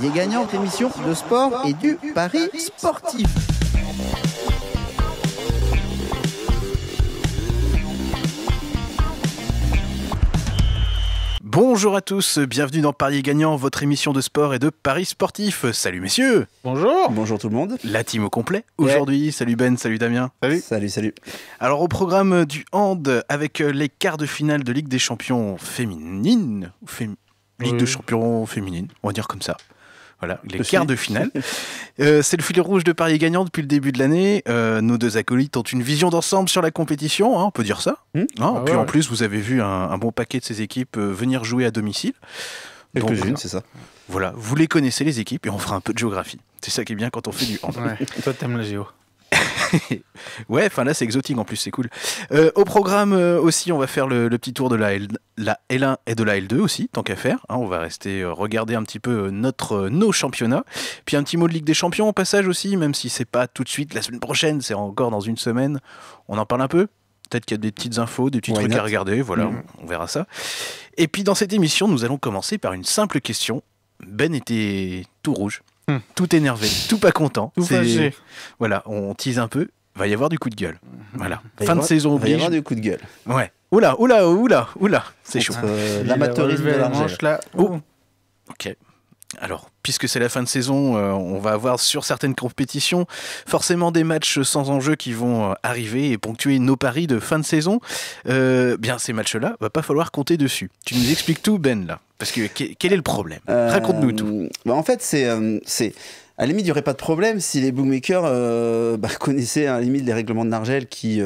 Parier gagnant, émission de sport et du pari sportif. Bonjour à tous, bienvenue dans Parier Gagnant, votre émission de sport et de paris sportif. Salut messieurs Bonjour Bonjour tout le monde La team au complet aujourd'hui. Salut Ben, salut Damien Salut Salut, salut Alors au programme du hand, avec euh, les quarts de finale de Ligue des champions féminines, Ligue des de champions féminines, on va dire comme ça. Voilà, les quarts de finale. Euh, c'est le fil rouge de Paris gagnant depuis le début de l'année. Euh, nos deux acolytes ont une vision d'ensemble sur la compétition, hein, on peut dire ça. Hmm. Hein, ah puis en plus, vous avez vu un, bon paquet de ces équipes euh, venir jouer à domicile. Quelques-unes, c'est ça. Voilà, vous les connaissez les équipes et on fera un peu de géographie. C'est ça qui est bien quand on fait du hand. Ouais. Toi, t'aimes la géo. ouais, enfin là c'est exotique en plus, c'est cool. Euh, au programme euh, aussi, on va faire le, petit tour de la, L, 1 et de la L2 aussi, tant qu'à faire. Hein. on va rester euh, regarder un petit peu notre nos championnats. Puis un petit mot de Ligue des Champions au passage aussi, même si c'est pas tout de suite la semaine prochaine, c'est encore dans une semaine. On en parle un peu. Peut-être qu'il y a des petites infos, des petits trucs à regarder. Voilà, mm. on verra ça. Et puis dans cette émission, nous allons commencer par une simple question. Ben était tout rouge. Hmm. Tout énervé, tout pas content. Tout Voilà, on tease un peu. Va y avoir du coup de gueule. Hmm. Voilà. fin de saison oblige. Va y avoir du coup de gueule. Ouais. Oula, oula, oula, oula. C'est chaud. Euh, l'amateurisme de la manche là. Oh. oh. Ok. Alors, puisque c'est la fin de saison, euh, on va avoir sur certaines compétitions forcément des matchs sans enjeu qui vont euh, arriver et ponctuer nos paris de fin de saison. Euh, bien, ces matchs-là, va pas falloir compter dessus. Tu nous expliques tout, Ben, là. Parce que quel est le problème Raconte-nous tout. Bah, en fait, c'est. à la limite, il n'y aurait pas de problème si les bookmakers bah, connaissaient à hein, la limite les règlements de Nargel qui,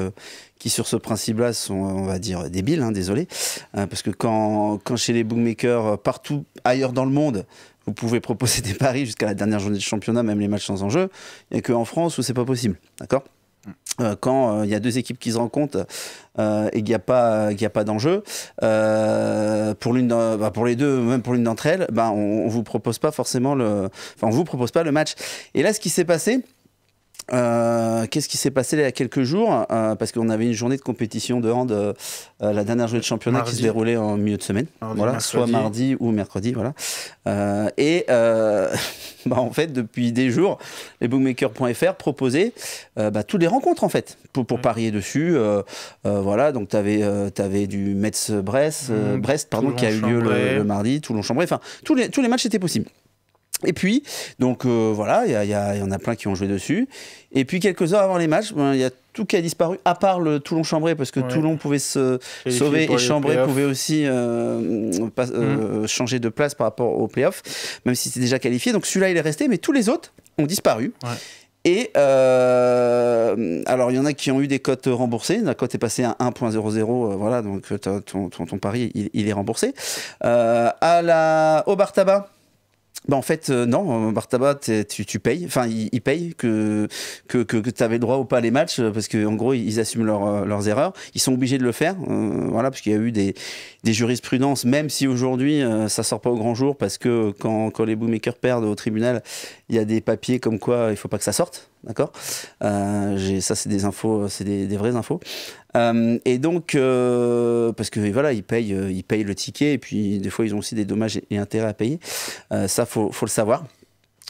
sur ce principe-là sont, on va dire, débiles, hein, désolé. parce que quand, quand chez les bookmakers, partout ailleurs dans le monde, vous pouvez proposer des paris jusqu'à la dernière journée de championnat, même les matchs sans enjeu. et qu'en France où c'est pas possible. D'accord mm. euh, quand il euh, y a deux équipes qui se rencontrent euh, et qu'il n'y a pas, qu'il a pas d'enjeu, pour, l'une bah, pour les deux, même pour l'une d'entre elles, bah, on, ne vous propose pas forcément le, enfin, on vous propose pas le match. Et là, ce qui s'est passé, euh, qu'est-ce qui s'est passé il y a quelques jours euh, Parce qu'on avait une journée de compétition de hand, euh, la dernière journée de championnat qui se déroulait en milieu de semaine, voilà, soit mardi ou mercredi, voilà. et bah, en fait, depuis des jours, les bookmakers.fr proposaient bah, toutes les rencontres en fait pour, pour mmh. parier dessus. voilà, donc tu avais, avais, du Metz-Brest, mmh, Brest, pardon, qui a eu lieu le, le mardi, Toulon-Chambray. Enfin, tous les, tous les matchs étaient possibles. Et puis, donc euh, voilà, il y, en a plein qui ont joué dessus. Et puis quelques heures avant les matchs, ben, il y a tout qui a disparu, à part le Toulon-Chambray, parce que Toulon pouvait se sauver et Chambray pouvait aussi euh, euh, mm. changer de place par rapport aux playoffs, même si c'était déjà qualifié. Donc celui-là, il est resté, mais tous les autres ont disparu. Et alors, il y en a qui ont eu des cotes remboursées. La cote est passée à 1.00, voilà, donc ton, pari, il, est remboursé. à la, au bar tabac, bah en fait, euh, non, Bartaba, euh, tu, tu, payes, enfin, ils, payent que, que, tu avais le droit ou pas à les matchs, euh, parce qu'en gros, ils assument leurs erreurs. Ils sont obligés de le faire, voilà, parce qu'il y a eu des, jurisprudences, même si aujourd'hui, ça sort pas au grand jour, parce que quand, quand les boommakers perdent au tribunal, il y a des papiers comme quoi il faut pas que ça sorte, d'accord Ça, c'est des infos, c'est des vraies infos. Euh, et donc, euh, parce que voilà, ils payent, euh, ils payent le ticket et puis des fois ils ont aussi des dommages et, intérêts à payer. ça, faut, faut le savoir.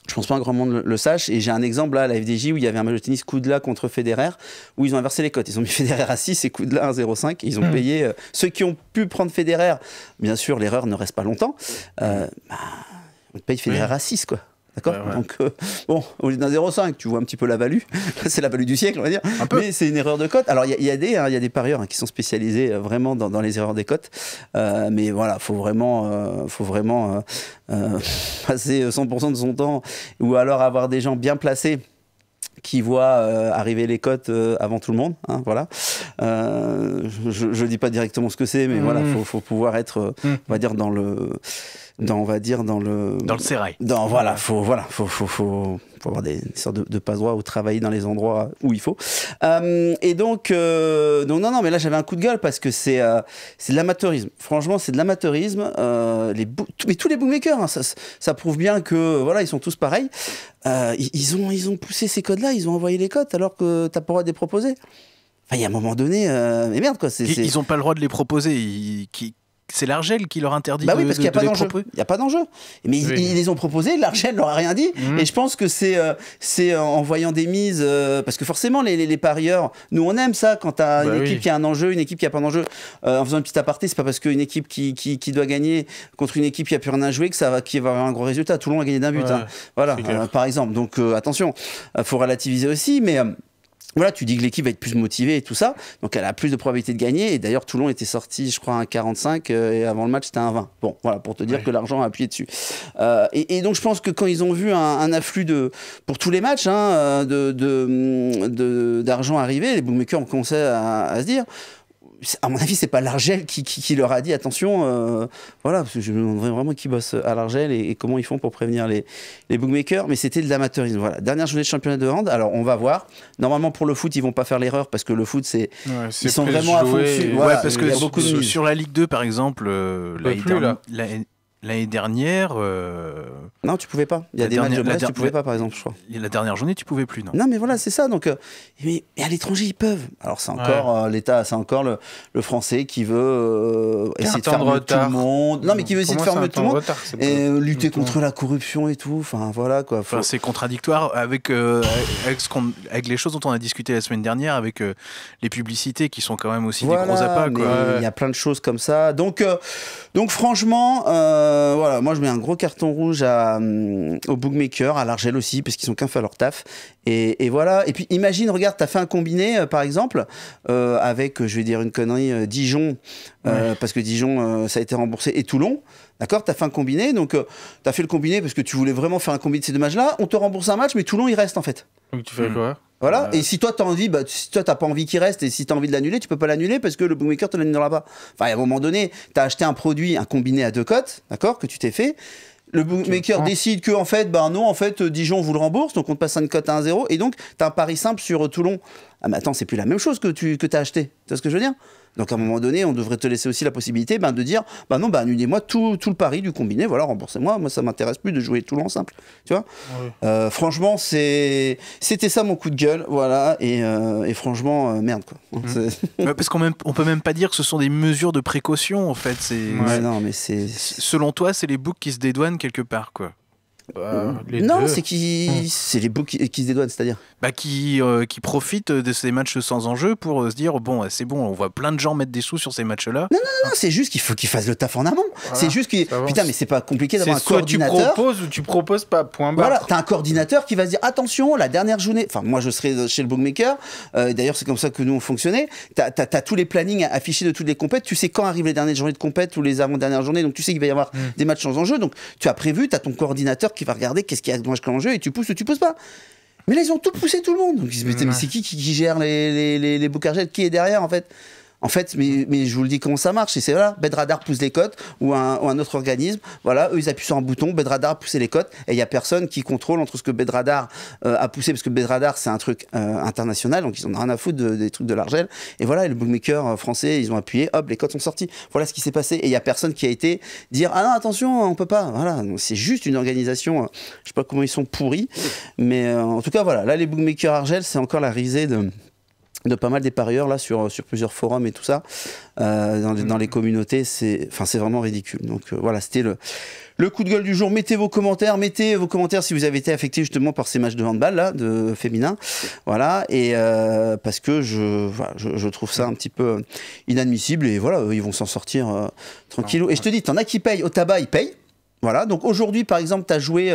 Je pense pas un grand monde le, sache. Et j'ai un exemple là à la FDJ où il y avait un match de tennis Koudla contre Federer où ils ont inversé les cotes. Ils ont mis Federer à 6 et Koudla à 1,05. Ils ont hmm. payé ceux qui ont pu prendre Federer. Bien sûr, l'erreur ne reste pas longtemps. Bah, on paye Federer à 6 quoi. D'accord Donc, euh, bon, au lieu d'un 0,5, tu vois un petit peu la value. c'est la value du siècle, on va dire. peu. Mais c'est une erreur de cote. Alors, il y, a des, hein, il y a des parieurs hein, qui sont spécialisés euh, vraiment dans, les erreurs des cotes. Euh, mais voilà, faut vraiment, faut vraiment passer 100% de son temps ou alors avoir des gens bien placés qui voient arriver les cotes avant tout le monde. Hein, voilà. je dis pas directement ce que c'est, mais voilà, mmh. faut, pouvoir être, mmh. on va dire, dans le dans on va dire dans le dans le sérail. Dans voilà, faut voilà, faut faut faut, avoir des, sortes de, de passe droits ou travailler dans les endroits où il faut. Euh, et donc non, euh, non non, mais là j'avais un coup de gueule parce que c'est euh, c'est de l'amateurisme. Franchement, c'est de l'amateurisme. les mais tous les bookmakers, hein, ça, ça, prouve bien que voilà, ils sont tous pareils. Ils, ont ils ont poussé ces codes là, ils ont envoyé les codes alors que t'as pas le droit de les proposer. Enfin, il y a un moment donné, mais merde quoi. c'est ils ont pas le droit de les proposer. qui c'est l'Argel qui leur interdit bah oui, parce qu'il n'y a, pas d'enjeu. Il n'y a pas d'enjeu. Mais ils, les ont proposés, l'Argel leur a rien dit. Mhm. Et je pense que c'est euh, euh, en voyant des mises, euh, parce que forcément, les, parieurs, nous on aime ça quand tu as une bah équipe qui a un enjeu, une équipe qui n'a pas d'enjeu. en faisant une petite aparté, c'est pas parce qu'une équipe qui, qui, doit gagner contre une équipe qui a plus rien à jouer que ça va, qui va avoir un gros résultat. Toulon a gagné d'un but. Hein. Voilà, par exemple. Donc attention, il faut relativiser aussi, mais. Voilà, tu dis que l'équipe va être plus motivée et tout ça, donc elle a plus de probabilité de gagner. Et d'ailleurs, Toulon était sorti, je crois, à 45 euh, et avant le match, c'était un 20. Bon, voilà, pour te dire que l'argent a appuyé dessus. Euh, et, donc, je pense que quand ils ont vu un, afflux de, pour tous les matchs, hein, d'argent de, arriver, les bookmakers ont commencé à, à se dire à mon avis, c'est pas l'Argel qui, leur a dit attention, euh, voilà, parce que je me demanderais vraiment qui bosse à l'Argel et, comment ils font pour prévenir les, bookmakers, mais c'était de l'amateurisme. Voilà, dernière journée de championnat de hand, alors on va voir. Normalement, pour le foot, ils vont pas faire l'erreur parce que le foot, c'est. ils sont vraiment à fond dessus. parce que sur, sur, la Ligue 2, par exemple, euh, bah, la L'année dernière. Euh, non, tu pouvais pas. Il y a des matchs de presse, tu pouvais pas, par exemple, je crois. La dernière journée, tu pouvais plus, non Non, mais voilà, c'est ça. Donc, euh, mais, à l'étranger, ils peuvent. Alors, c'est encore euh, l'État, c'est encore le, français qui veut essayer de fermer tout le monde. Non, mais qui veut essayer de fermer tout le monde. et lutter contre la corruption et tout. Enfin, voilà, quoi. Enfin, c'est contradictoire avec, avec, les choses dont on a discuté la semaine dernière, avec les publicités qui sont quand même aussi des gros appâts, Il y a plein de choses comme ça. Donc, donc franchement. Euh, voilà, moi je mets un gros carton rouge hum, au bookmaker, à l'Argel aussi, parce qu'ils ont qu'un fait leur taf. Et, voilà. Et puis imagine, regarde, t'as fait un combiné, euh, par exemple, euh, avec, je vais dire une connerie, Dijon, parce que Dijon, ça a été remboursé, et Toulon. D'accord T'as fait un combiné, donc tu euh, t'as fait le combiné parce que tu voulais vraiment faire un combiné de ces deux matchs-là. On te rembourse un match, mais Toulon, il reste en fait. Donc tu fais hmm. quoi voilà. Euh, et si toi t'as envie, bah, t'as pas envie qu'il reste et si tu as envie de l'annuler, tu peux pas l'annuler parce que le bookmaker te l'annulera pas. Enfin, à un moment donné, tu as acheté un produit, un combiné à deux cotes, d'accord, que tu t'es fait. Le bookmaker décide que en fait, bah non, en fait, Dijon vous le rembourse, donc on te passe une cote à 1-0 et donc tu as un pari simple sur euh, Toulon. Ah mais attends, c'est plus la même chose que tu que t'as acheté. Tu vois ce que je veux dire donc à un moment donné, on devrait te laisser aussi la possibilité ben, de dire, bah non, ben annulez-moi tout, tout, le pari du combiné, voilà, remboursez-moi, moi ça m'intéresse plus de jouer tout le long simple. Tu vois euh, Franchement, c'était ça mon coup de gueule, voilà, et, euh, franchement, euh, merde quoi. Mmh. parce qu'on on peut même pas dire que ce sont des mesures de précaution en fait. mais c'est. Selon toi, c'est les book qui se dédouanent quelque part quoi. Euh, euh, non, c'est qui, hmm. c'est les boucs qui, se dédouanent, c'est-à-dire bah, qui, euh, qui profitent de ces matchs sans enjeu pour se dire bon, c'est bon, on voit plein de gens mettre des sous sur ces matchs-là. Non, non, non, c'est juste qu'il faut qu'ils fassent le taf en amont. c'est juste que putain, mais c'est pas compliqué d'avoir un coordinateur. soit Tu proposes ou tu proposes pas. Point barre. Voilà, t'as un coordinateur qui va se dire attention, la dernière journée. Enfin, moi, je serai chez le bookmaker. d'ailleurs, c'est comme ça que nous on fonctionnait. T'as as, tous les plannings affichés de toutes les compètes. Tu sais quand arrivent les dernières journées de compète ou les avant-dernières journées. Donc tu sais qu'il va y avoir hmm. des matchs sans enjeu. Donc tu as prévu, t'as ton coordinateur qui il va regarder qu'est-ce qu'il y a moi, le jeu et tu pousses ou tu pousses pas. Mais là, ils ont tout poussé tout le monde. Donc ils mais c'est qui, qui, gère les, les, Qui est derrière, en fait en fait, mais, je vous le dis comment ça marche. C'est là, Bedradar pousse les cotes ou un, un, autre organisme. Voilà, eux, ils appuient sur un bouton, Bedradar a les cotes et il n'y a personne qui contrôle entre ce que Bedradar euh, a poussé, parce que Bedradar, c'est un truc euh, international, donc ils ont rien à foutre des trucs de l'argel. Et voilà, les le bookmaker euh, français, ils ont appuyé, hop, les cotes sont sorties. Voilà ce qui s'est passé. Et il n'y a personne qui a été dire, ah non, attention, on peut pas. Voilà, c'est juste une organisation, je sais pas comment ils sont pourris, mais en tout cas, voilà, là, les bookmakers argel, c'est encore la risée de de pas mal des parieurs là sur, sur plusieurs forums et tout ça euh, mm. dans, les, communautés c'est enfin c'est vraiment ridicule donc euh, voilà c'était le le coup de gueule du jour mettez vos commentaires mettez vos commentaires si vous avez été affecté justement par ces matchs de handball là de féminin voilà et euh, parce que je, je, trouve ça un petit peu inadmissible et voilà ils vont s'en sortir tranquillou et je te dis en as qui payent au tabac ils payent voilà, donc aujourd'hui par exemple, tu as joué,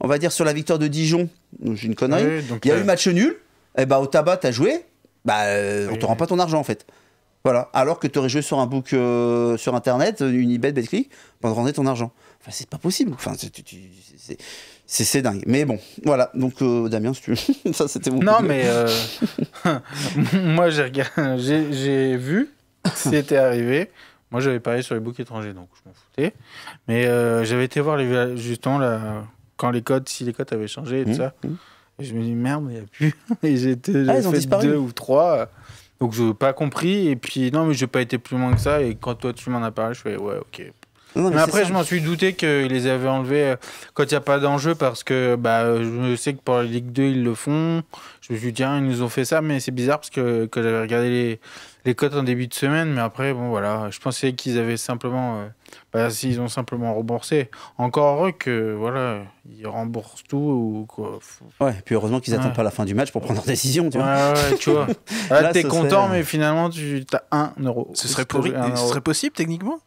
on va dire, sur la victoire de Dijon, j'ai une connerie, il y a eu match nul, et eh ben, au tabac, tu as joué, bah, euh, on te rend pas ton argent en fait. Voilà. Alors que tu aurais joué sur un book euh, sur internet, euh, une Unibet, Betclic, pour te rendre ton argent. Enfin, c'est pas possible. Enfin, c'est dingue. Mais bon, voilà. Donc, Damien, ça c'était mon. Non, mais moi j'ai vu c'était arrivé. Moi j'avais parlé sur les books étrangers, donc je m'en foutais. Mais j'avais été voir les, justement là, quand les codes, si les codes avaient changé et tout mmh, ça. Mmh. Je me dis merde, il n'y a plus. Et j'étais ah, fait deux ou trois. Euh, donc je n'ai pas compris. Et puis non, mais je n'ai pas été plus loin que ça. Et quand toi tu m'en as parlé, je fais ouais, ok. mais, après, je m'en suis douté qu'ils les avaient enlevés euh, quand il n'y a pas d'enjeu parce que bah, je sais que pour la Ligue 2, ils le font. Je me suis dit, tiens, ils nous ont fait ça, mais c'est bizarre parce que quand j'avais regardé les, les cotes en début de semaine, mais après, bon voilà, je pensais qu'ils avaient simplement, euh, bah, s'ils ont simplement remboursé. Encore heureux que voilà, ils remboursent tout ou quoi. Ouais, et puis heureusement qu'ils attendent pas la fin du match pour prendre leur décision, tu vois. tu vois. Là, t'es content, euh, mais finalement, tu as 1 euro. un euro. ce serait possible techniquement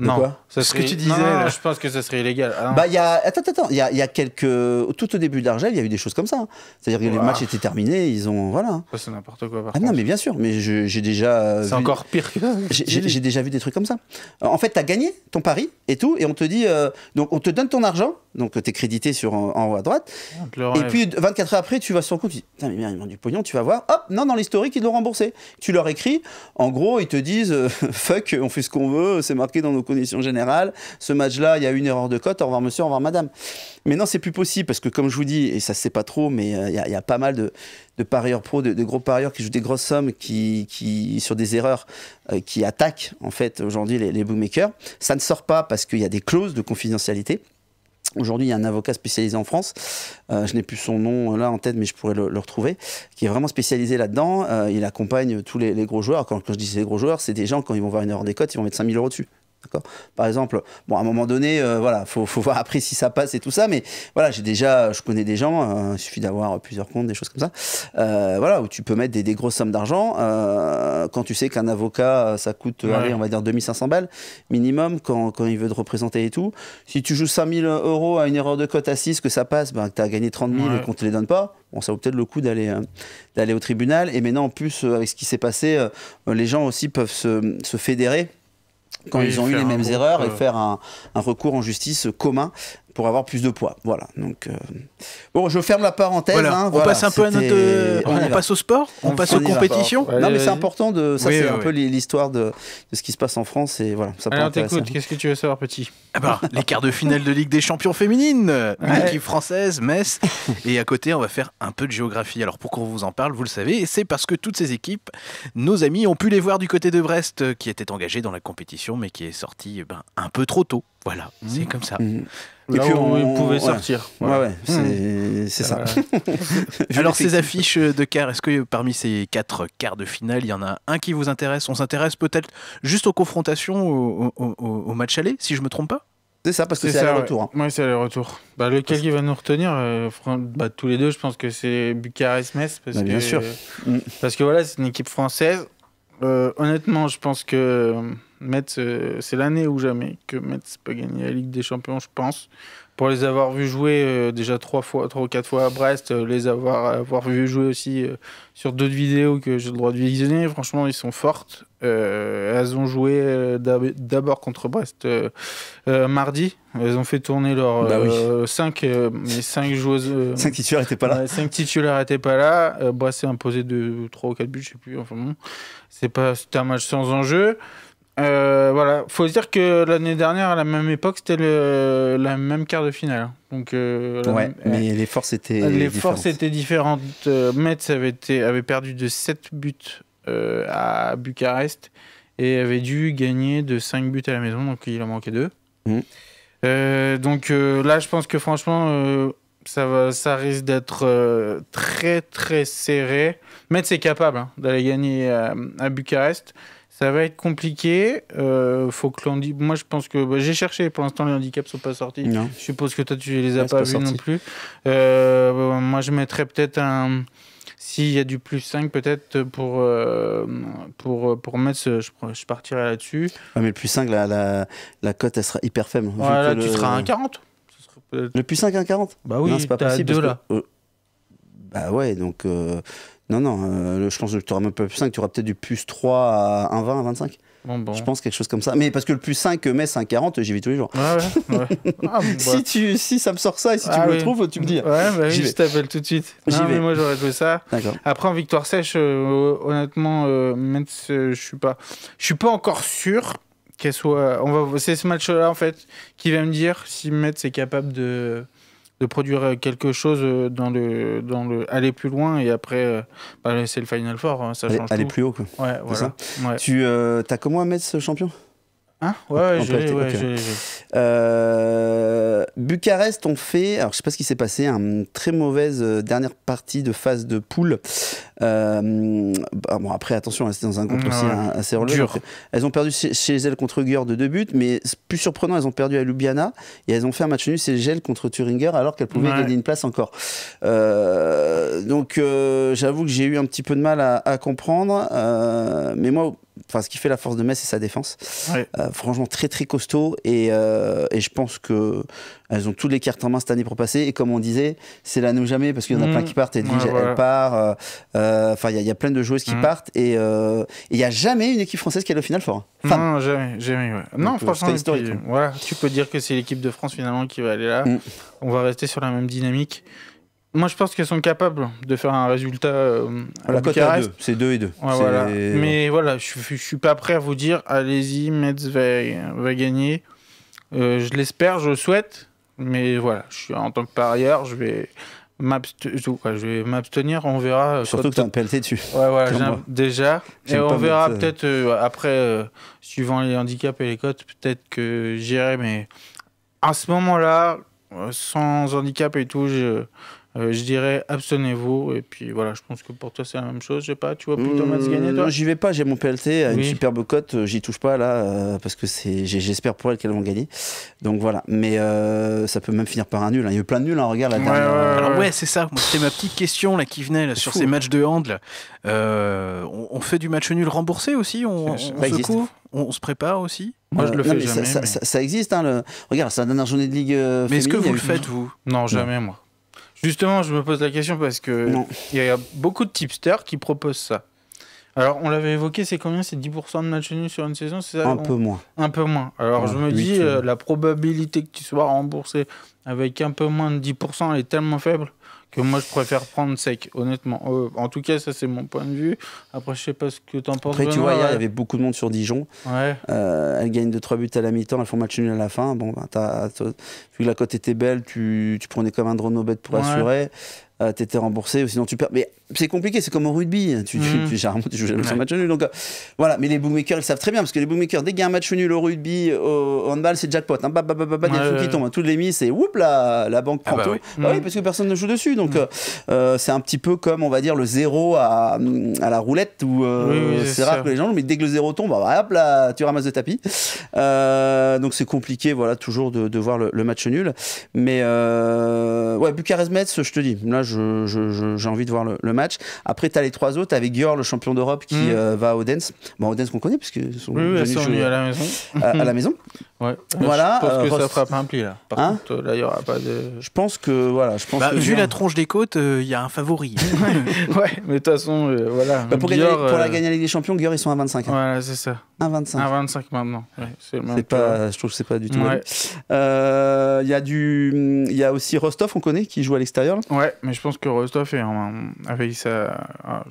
non, ce que tu disais. je pense que ce serait illégal. Ah, bah, y a... Attends, attends, il y a, y a, quelques. Tout au début de l'Argel, il y a eu des choses comme ça. Hein. C'est-à-dire que les matchs étaient terminés, ils ont. Voilà. c'est n'importe quoi. ah, non, mais bien sûr, mais j'ai déjà. C'est encore pire que J'ai déjà vu des trucs comme ça. En fait, tu as gagné ton pari et tout, et on te dit. Euh, donc, on te donne ton argent, donc, tu es crédité sur en, haut à droite. Ah, et puis, 24 heures après, tu vas sur le compte, tu dis, mais merde, ils du pognon, tu vas voir, hop, non, dans l'historique, ils l'ont remboursé. Tu leur écris, en gros, ils te disent, euh, fuck, on fait ce qu'on veut, c'est marqué dans nos conditions générales, ce match-là, il y a une erreur de cote, au revoir monsieur, au revoir madame. Mais non, c'est plus possible, parce que comme je vous dis, et ça se sait pas trop, mais euh, il y, a pas mal de, parieurs pro, de, gros parieurs qui jouent des grosses sommes, qui, sur des erreurs, euh, qui attaquent, en fait, aujourd'hui, les, les bookmakers. Ça ne sort pas parce qu'il y a des clauses de confidentialité. Aujourd'hui, il y a un avocat spécialisé en France, euh, je n'ai plus son nom euh, là en tête, mais je pourrais le, retrouver, qui est vraiment spécialisé là-dedans. Euh, il accompagne tous les, gros joueurs. Quand, je dis les gros joueurs, c'est des gens, quand ils vont voir une heure des cotes, ils vont mettre 5000 euros dessus. Par exemple, bon, à un moment donné, euh, voilà, faut, voir après si ça passe et tout ça, mais voilà, j'ai déjà, je connais des gens, hein, il suffit d'avoir plusieurs comptes, des choses comme ça, euh, voilà, où tu peux mettre des, grosses sommes d'argent euh, quand tu sais qu'un avocat, ça coûte, on va dire 2500 balles minimum quand, quand, il veut te représenter et tout. Si tu joues 5000 euros à une erreur de cote à 6, que ça passe, ben, que tu as gagné 30 000 et qu'on te les donne pas, bon, ça vaut peut-être le coup d'aller d'aller au tribunal. Et maintenant, en plus, avec ce qui s'est passé, les gens aussi peuvent se, se fédérer quand ils ont eu les mêmes erreurs et faire un, un recours en justice commun pour avoir plus de poids. Voilà. Donc euh, bon, je ferme la parenthèse. Hein, on passe un peu à notre, euh, on, passe au sport, on, passe aux compétitions. non, mais c'est important de, ça c'est un peu l'histoire de, ce qui se passe en France et voilà. Ça Alors qu'est-ce que tu veux savoir, petit eh ben, les quarts de finale de Ligue des Champions féminines, l'équipe française, Metz. et à côté, on va faire un peu de géographie. Alors pourquoi on vous en parle, vous le savez, c'est parce que toutes ces équipes, nos amis ont pu les voir du côté de Brest, euh, qui était engagé dans la compétition, mais qui est sorti ben, un peu trop tôt voilà, mmh. c'est comme ça. Mmh. Et puis on, pouvait sortir. Mmh. c'est ça. Alors, ces affiches de quarts, est-ce que parmi ces quatre quarts de finale, il y en a un qui vous intéresse On s'intéresse peut-être juste aux confrontations au, au, au, match aller, si je ne me trompe pas c'est ça, parce que c'est aller-retour. Oui, hein. c'est aller-retour. Bah, lequel qui va nous retenir euh, bah, Tous les deux, je pense que c'est Bucarest-Metz. Bah, bien sûr. Euh, parce que voilà, c'est une équipe française. Euh, honnêtement, je pense que Metz, euh, c'est l'année ou jamais que Metz pas gagné la Ligue des Champions, je pense. Pour les avoir vus jouer euh, déjà trois fois, trois ou quatre fois à Brest, euh, les avoir, avoir vu jouer aussi sur d'autres vidéos que j'ai le droit de visionner, franchement, ils sont fortes. elles ont joué d'abord contre Brest mardi. Elles ont fait tourner leurs bah 5 cinq, joueuses. cinq titulaires n'étaient pas là. cinq titulaires n'étaient pas là. Brest s'est imposé de trois ou quatre buts, je ne sais plus. Enfin c'est pas un match sans enjeu. Euh, voilà, faut se dire que l'année dernière, à la même époque, c'était la même quart de finale. Donc, euh, ouais, mais les forces étaient les différentes. forces étaient différentes. Euh, Metz avait, été... avait perdu de 7 buts euh, à Bucarest et avait dû gagner de 5 buts à la maison, donc il en manquait 2. Mm. donc là, je pense que franchement, ça, ça risque d'être très très serré. Metz est capable hein, d'aller gagner à Bucarest. Ça va être compliqué. Euh, faut que Moi, je pense que bah, j'ai cherché. Pour l'instant, les handicaps sont pas sortis. Je suppose que toi, tu les as pas, vus non plus. Euh, moi, je mettrais peut-être un. S'il y a du plus 5, peut-être pour, euh, pour, pour mettre ce, je, je partirai là-dessus. Ah mais le plus 5, la, la, la cote, elle sera hyper faible. là, tu seras à 1,40. Le plus 5, 1,40 Bah oui, c'est pas possible. là. Bah ouais, donc. Non, non, euh, je pense que tu auras même 5, tu auras peut-être du plus 3 à 1,20, 25. Bon, bon. Je pense quelque chose comme ça. Mais parce que le plus 5 mai, c'est 1,40, j'y vais tous les jours. Ah, bah. si, tu, si ça me sort ça et si tu ah me le trouves, tu me dis. Ouais, bah je t'appelle tout de suite. J'y moi, j'aurais joué ça. Après, en victoire sèche, euh, honnêtement, euh, je suis pas, je suis pas encore sûr qu'elle soit. On va, c'est ce match-là en fait qui va me dire si Metz est capable de de produire euh, quelque chose euh, dans le, dans le aller plus loin et après euh, bah, c'est le final four, hein, ça change aller, tout. plus haut quoi. Ouais, voilà. Tu as comment à mettre ce champion Bucarest ont fait, alors je sais pas ce qui s'est passé, une très mauvaise euh, dernière partie de phase de poule. Euh, ah, bon, après, attention, c'était dans un groupe aussi hein, assez relou. Elles ont perdu chez, elles contre Gure de deux buts, mais plus surprenant, elles ont perdu à Ljubljana et elles ont fait un match nul chez elles contre Thuringer alors qu'elles pouvaient gagner une place encore. Euh, donc, j'avoue que j'ai eu un petit peu de mal à, à comprendre, mais moi, enfin, ce qui fait la force de Metz, c'est sa défense. Euh, franchement, très très costaud. Et, euh, je pense qu'elles euh, ont toutes les cartes en main cette année pour passer. Et comme on disait, c'est la nous jamais, parce qu'il y en a mm. plein qui partent. Et elle part. Enfin, il y, a plein de joueuses qui mm. partent. Et il n'y a jamais une équipe française qui est le final fort. Hein. non, jamais. jamais non, franchement, historique. Hein. tu peux dire que c'est l'équipe de France finalement qui va aller là. Mm. On va rester sur la même dynamique. Moi, je pense qu'elles sont capables de faire un résultat euh, à la Bucarest. C'est 2 et 2. Mais voilà, je ne suis pas prêt à vous dire allez-y, Metz va, va gagner. Euh, je l'espère, je le souhaite. Mais voilà, je suis en tant que parieur, je vais m'abstenir. On verra. Euh, Surtout que tu as un PLT dessus. Ouais, voilà, déjà. Et on verra peut-être après, suivant les handicaps et les cotes, peut-être que j'irai. Mais à ce moment-là, sans handicap et tout, je euh, je dirais abstenez-vous. Et puis voilà, je pense que pour toi c'est la même chose. Je sais pas, tu vois plutôt Thomas gagner mmh, toi j'y vais pas, j'ai mon PLT, euh, une superbe cote, euh, j'y touche pas là, parce que c'est, j'espère pour elle qu'elle vont gagner. Donc voilà, mais ça peut même finir par un nul. Hein. Il y a eu plein de nuls, hein, regarde la dernière. Alors ouais, c'est ça, c'était ma petite question là, qui venait sur ces matchs de handle. On, fait du match nul remboursé aussi On, on se on, se prépare aussi moi, je le fais jamais. Ça, existe. Hein, regarde, c'est la dernière journée de Ligue. mais est-ce que vous le faites, vous Non, jamais, moi. Justement, je me pose la question parce que il y a beaucoup de tipsters qui proposent ça. Alors, on l'avait évoqué, c'est combien C'est 10% de matchs nuls sur une saison c'est ça Un peu moins. Un peu moins. Alors, je me dis, euh, euh, la probabilité que tu sois remboursé avec un peu moins de 10%, est tellement faible que moi je préfère prendre sec, honnêtement. Euh, en tout cas, ça c'est mon point de vue. Après, je sais pas ce que t'en penses. Après, tu vois, hier, euh, il y avait beaucoup de monde sur Dijon. Ouais. Euh, gagne elles gagnent 2-3 buts à la mi-temps, elles font match nul à la fin. Bon, ben, vu que la cote était belle, tu, tu prenais comme un drone au bête pour assurer tu euh, t'étais remboursé ou sinon tu perds. Mais c'est compliqué, c'est comme au rugby. Tu, mhm. joues jamais match nul. Donc euh, voilà, mais les bookmakers ils savent très bien parce que les bookmakers, dès qu'il y a un match nul au rugby, au handball, c'est jackpot. bah, bah, bah, des qui tombent. Hein. toutes les mises, c'est oups, la, la banque ah bah prend Oui. Ah mhm. parce que personne ne joue dessus. Donc mhm. euh, c'est un petit peu comme, on va dire, le zéro à, à la roulette où c'est rare que les gens jouent, mais dès que le zéro tombe, bah, hop là, tu ramasses le tapis. donc c'est compliqué, voilà, toujours de, voir le, match nul. Mais ouais, Bucarest-Metz, je te dis, là, j'ai envie de voir le, match. Après, tu as les trois autres avec Gior, le champion d'Europe, qui hmm. euh, va à Odense Bon, Odense qu'on connaît, puisque sont venus à la euh, maison. à la maison. Voilà. Je pense euh, que ça fera pas un pli là. Par hein contre, là, pas de. Je pense que voilà. Je pense bah, vu la tronche des côtes, euh, il y a un favori. ouais, mais de toute façon, euh, voilà. Bah, pour, pour la gagner la Ligue des Champions, Guillaume, ils sont à 25. ouais c'est ça. à 25 maintenant. Ouais, c'est pas, je trouve que c'est pas du tout. Il y, a du, y a aussi Rostov, on connaît, qui joue à l'extérieur. Ouais, mais je pense que Rostov est avec sa, ah,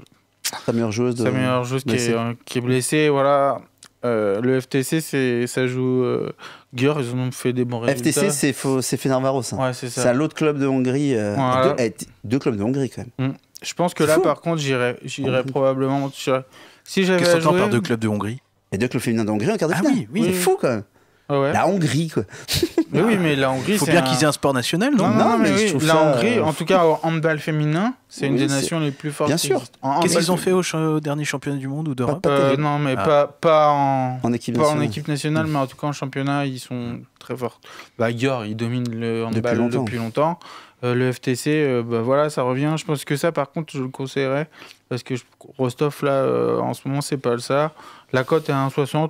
sa meilleure joueuse, de, sa meilleure joueuse qui, est, qui est blessée. Voilà. Euh, le FTC, ça joue euh, ils ont fait des bons résultats. FTC, c'est, c'est Fenervaros. Hein. Ouais, c'est ça. C'est un club de Hongrie. Euh, eh, deux, clubs de Hongrie, quand même. Mm. Je pense que là, par contre, j'irais, j'irais probablement. Si j'avais. Qu'est-ce qu'on par deux clubs de Hongrie Et deux clubs féminins de Hongrie en quart de ah finale. Ah oui, oui. C'est fou, quand même. Ah La Hongrie, quoi. Mais oui, mais Il faut bien qu'ils aient un sport national, non, mais, La Hongrie, euh, en tout cas, au handball féminin, c'est une des nations les plus fortes. Bien sûr. Qu'est-ce qu'ils ont fait au, dernier championnat du monde ou d'Europe euh, Non, mais ah. pas, pas, en, équipe en, équipe nationale, mmh. mais en tout cas en championnat, ils sont très forts. Bah, Gior, ils dominent le handball depuis longtemps. Euh, le FTC, bah, voilà, ça revient. Je pense que ça, par contre, je le conseillerais. Parce que Rostov, là, en ce moment, c'est pas le ça. La cote est à 1,60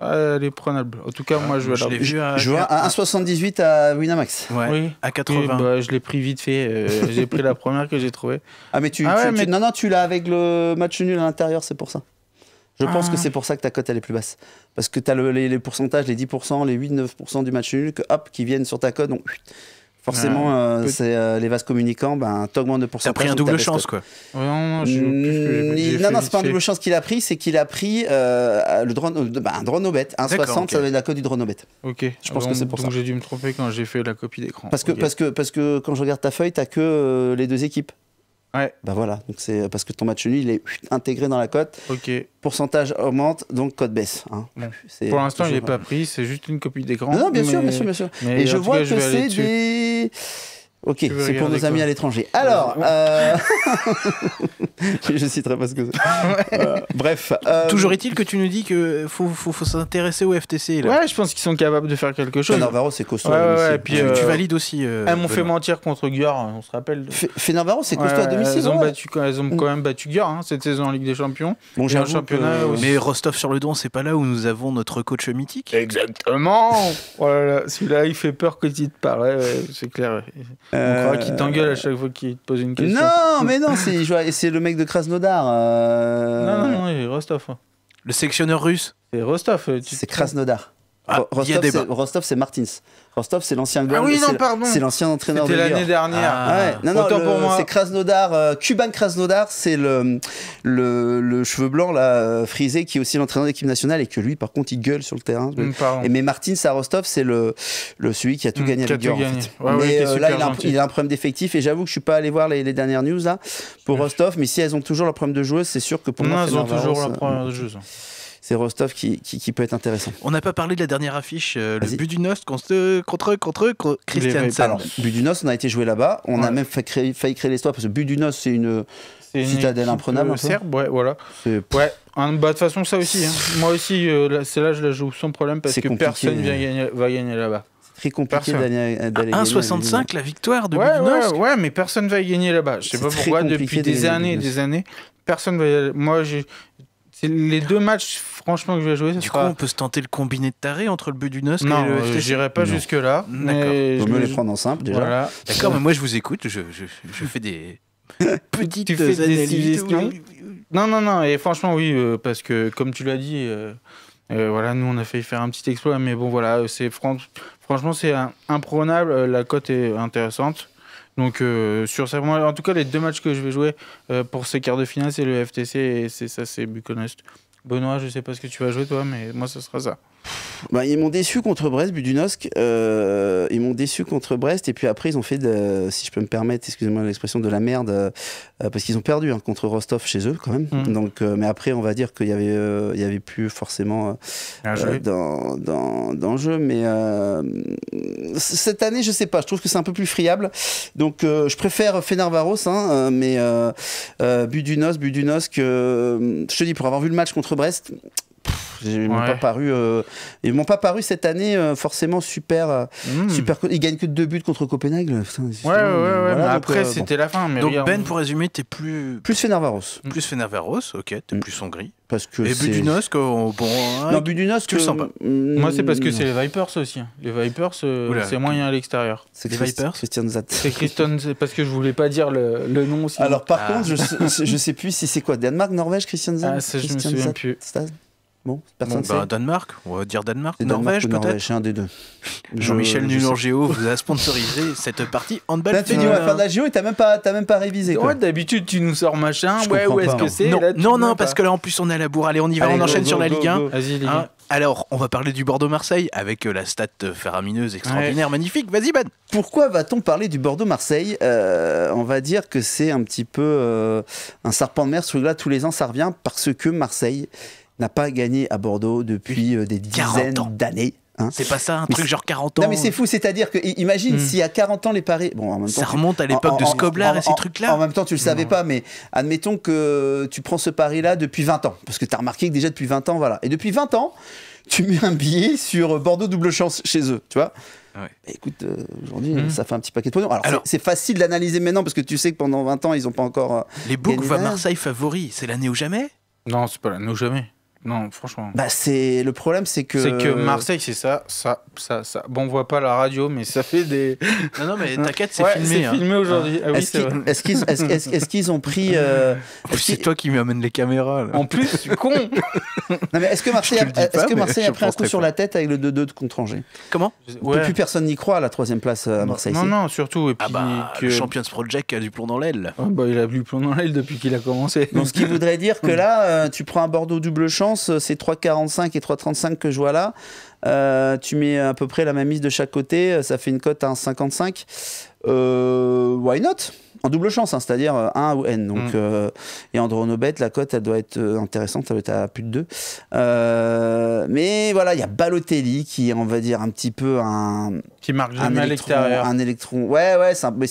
ah, elle est prenable. En tout cas, ah, moi, je, joue l'ai vu à, je à 1,78 à Winamax. oui. à 80. Bah, je l'ai pris vite fait. Euh, j'ai pris la première que j'ai trouvée. Ah, mais tu, ah Non, non, tu l'as avec le match nul à l'intérieur, c'est pour ça. Je pense que c'est pour ça que ta cote, elle est plus basse. Parce que tu as les, pourcentages, les 10%, les 8-9% du match nul, que, qui viennent sur ta cote. Forcément, euh, c'est euh, les vases communicants, ben, t'augmentes de pourcentage. as pris un double chance, quoi. Non, non, non c'est pas un double chance qu'il a pris, c'est qu'il a pris un euh, le drone, Ben, un drone 1,60, ça avait la cote du drone bête Ok. Je pense que c'est pour donc j'ai dû me tromper quand j'ai fait la copie d'écran. Parce, que, parce, que, parce que quand je regarde ta feuille, t'as que les deux équipes. Ouais. Ben voilà, donc c'est parce que ton match nuit il est intégré dans la cote. Ok. Pourcentage augmente, donc cote baisse. Hein. Pour l'instant, je l'ai pas pris, c'est juste une copie d'écran. Non, bien sûr, bien sûr, Et je vois que c'est des Ok, c'est pour nos amis à l'étranger. Alors, euh... je citerai pas ce que c'est. Ah Bref. Euh, Toujours est-il que tu nous dis que faut, faut, faut s'intéresser au FTC. Là. Ouais, je pense qu'ils sont capables de faire quelque chose. Navarro, c'est costaud. Ouais, et puis, tu, euh, valides aussi. Euh, elles m'ont fait mentir contre Guerre, hein, on se rappelle. Navarro, c'est costaud à domicile. Elles ont, ont mm. quand même battu Guerre hein, cette saison en Ligue des Champions. Bon, j'ai un championnat. Mais Rostov sur le don, c'est pas là où nous avons notre coach mythique. Exactement. voilà, oh celui-là, il fait peur que tu te parles. c'est clair. On croit euh, qu'il t'engueule à chaque fois qu'il te pose une question. Non, mais non, c'est le mec de Krasnodar. Euh. Non, non, non, il est Rostov. Le sectionneur russe. C'est Rostov. Euh, c'est Krasnodar. Ah, Rostov, c'est Martins. Rostov, c'est l'ancien ah oui, c'est l'ancien entraîneur de l'année dernière. Ah non, non, C'est Krasnodar, euh, Cuban Krasnodar, c'est le, le, cheveu blanc la euh, frisé qui est aussi l'entraîneur d'équipe nationale et que lui, par contre, il gueule sur le terrain. Mm, mais Martins à Rostov, c'est le, celui qui a tout mm, gagné à Ligue là, il a, un, problème d'effectif et j'avoue que je suis pas allé voir les, dernières news pour Rostov, mais si elles ont toujours leur problème de joueuse, c'est sûr que pour moi, elles ont toujours leur problème euh, de joueuse c'est Rostov qui, qui, peut être intéressant. On n'a pas parlé de la dernière affiche, euh, le but du Nost contre, contre, contre, Le but du Nost, on a été joué là-bas, on a même failli créer, l'histoire parce que but du Nost, c'est une, citadelle imprenable. Euh, un serbe, ouais, voilà. Ouais, en hein, bah, de toute façon, ça aussi. Hein. Moi aussi, euh, c'est celle-là, je la joue sans problème parce que personne va gagner là-bas très compliqué d'aller ah, gagner. 1,65 la victoire de ouais, ouais, ouais, mais personne va y gagner là-bas. Je sais pas pourquoi, depuis des années et des années, personne va y aller. Moi, c'est les deux matchs, franchement, que je vais jouer. du coup, on peut se tenter le combiné de taré entre le but du Noce. et le. Non, euh, j'irai pas jusque-là. D'accord. Vaut mieux les prendre en simple déjà. D'accord, mais moi je vous écoute, je, je, je fais des petites suggestions. Non, non, non, et franchement, oui, euh, parce que comme tu l'as dit, euh, voilà, nous on a failli faire un petit exploit, mais bon, voilà, c'est franchement, c'est imprenable, la cote est intéressante. Donc, euh, sur ça, moi, en tout cas, les deux matchs que je vais jouer euh, pour ces quarts de finale, c'est le FTC et c'est ça, c'est Buconest. Benoît, je sais pas ce que tu vas jouer, toi, mais moi, ce sera ça. Bah, ils m'ont déçu contre Brest, Budunosk. Euh, ils m'ont déçu contre Brest. Et puis après, ils ont fait, de, si je peux me permettre, excusez-moi l'expression, de la merde. Euh, euh, parce qu'ils ont perdu hein, contre Rostov chez eux, quand même. Mmh. Donc, euh, mais après, on va dire qu'il y, avait, il y avait plus forcément dans, dans, dans, le jeu. Mais cette année, je sais pas. Je trouve que c'est un peu plus friable. Donc, je préfère Fenervaros. Hein, mais Budunosc. Budunosk, je te dis, pour avoir vu le match contre Brest, ils m'ont pas paru, euh, m'ont pas paru cette année euh, forcément super, euh, hmm. super. Ils gagnent que deux buts contre Copenhague. ouais, ouais, après c'était la fin. donc Ben, pour résumer, t'es plus plus Fenervaros. Hmm. Plus Fenervaros, ok. T'es hmm. plus Hongrie. Parce que et Budunos, que, oh, bon, hein, non, tu sens pas. Moi, c'est parce que c'est les Vipers aussi. Hein. Les Vipers, c'est moyen à l'extérieur. C'est les Vipers. Christian Zat. C'est Christian, parce que je voulais pas dire le, le nom. aussi. Alors, par ah. contre, je, ne sais plus si c'est quoi Danemark, Norvège, Christian Zat. Ah, me souviens plus personne ben, Danemark, on va dire Danemark, Norvège, peut-être. un des deux. Jean-Michel je, vous a sponsorisé cette partie handball. tu on va faire de la Géo et t'as même pas, même pas révisé. Quoi. d'habitude tu nous sors machin. ouais, où est-ce que c'est Non, non, non parce que là en plus on est à la bourre. Allez, on y va, on enchaîne sur la Ligue 1. Vas-y, Ligue 1. Hein. alors, on va parler du Bordeaux-Marseille avec euh, la stat faramineuse, extraordinaire, magnifique. Vas-y, Ben. Pourquoi va-t-on parler du Bordeaux-Marseille euh, On va dire que c'est un petit peu euh, un serpent de mer. truc là tous les ans, ça revient parce que Marseille n'a pas gagné à Bordeaux depuis euh, des dizaines d'années. Hein. c'est pas ça, un truc genre 40 ans. Non, mais c'est fou, c'est-à-dire que imagine si à 40 ans les paris. Bon, ça remonte à l'époque de Scoblar et ces trucs-là. En même temps, tu le savais pas, mais admettons que tu prends ce pari-là depuis 20 ans, parce que tu as remarqué que déjà depuis 20 ans, voilà. Et depuis 20 ans, tu mets un billet sur Bordeaux double chance chez eux, tu vois. Ah bah, écoute, euh, aujourd'hui, hmm. ça fait un petit paquet de pognon. Alors, c'est facile d'analyser maintenant parce que tu sais que pendant 20 ans, ils n'ont pas encore. Euh, les Boucs voient Marseille favori, c'est l'année ou jamais Non, c'est pas l'année ou jamais. Non, franchement. Bah, c'est le problème, c'est que. C'est que Marseille, c'est ça, ça, ça, Bon, on voit pas la radio, mais ça fait des. non, non, mais t'inquiète, c'est ouais, filmé. C'est hein. aujourd'hui. Ah, ah est-ce qu'ils ont pris. Euh, c'est toi qui lui les caméras. En plus, suis con. non, mais est-ce que Marseille, a, que Marseille a pris un coup sur la tête avec le 2-2 de contre Angers Comment Plus personne n'y croit à la troisième place euh, à Marseille. Non, non, surtout. Et ah puis ah le Champions Project a du plomb dans l'aile. Ah bah, il a du plomb dans l'aile depuis qu'il a commencé. Donc, ce qui voudrait dire que là, euh, tu prends un Bordeaux double chance c'est euh, ces 3,45 et 3,35 que je vois là. Euh, tu mets à peu près la même mise de chaque côté, euh, ça fait une cote à 1,55. why not double chance, hein, c'est-à-dire 1 euh, ou N. Donc, mm. euh, et Andronobet, la cote, elle doit être euh, intéressante, elle doit être à plus de 2. mais voilà, il y a Balotelli qui est, on va dire, un petit peu un. Qui marque un électron, Un électron. Ouais, ouais, c'est Mais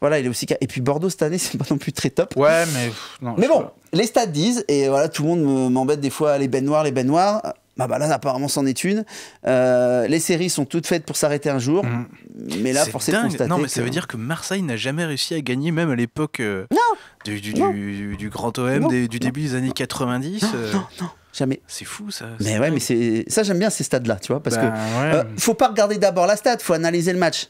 voilà, il est aussi. Et puis Bordeaux cette année, c'est pas non plus très top. Ouais, mais. mais bon, les stats disent, et voilà, tout le monde m'embête des fois, les baignoires, les baignoires. Bah, bah, là, apparemment, c'en est une. Euh, les séries sont toutes faites pour s'arrêter un jour. Mm. Mais là, forcément, Non, mais que... ça veut dire que Marseille n'a jamais réussi à gagner, même à l'époque euh, du, grand OM, du début des années 90. Euh, non, non. Jamais. C'est fou ça. Mais ouais, mais c'est ça j'aime bien ces stades-là, tu vois, parce bah, que faut pas regarder d'abord la stade, faut analyser le match.